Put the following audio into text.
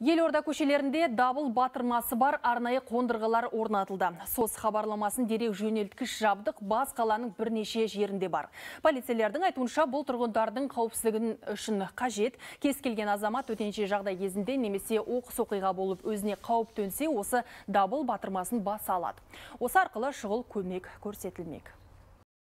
Ел Елорда көшелерінде дабыл батырмасы бар арнайы қондырғылар орнатылды. Сос хабарламасын дерек жөнелткіш жабдық бас қаланың бірнеше жерінде бар. Полицейлердің айтуынша бұл тұрғындардың қауіпсіздігін үшін қажет. Кез келген азамат өтенше жағдай езінде немесе оқыс оқиға болып өзіне қауіп төнсе, осы дабыл батырмасын бас алады. Осы арқылы шұғыл көмек көрсетілмек.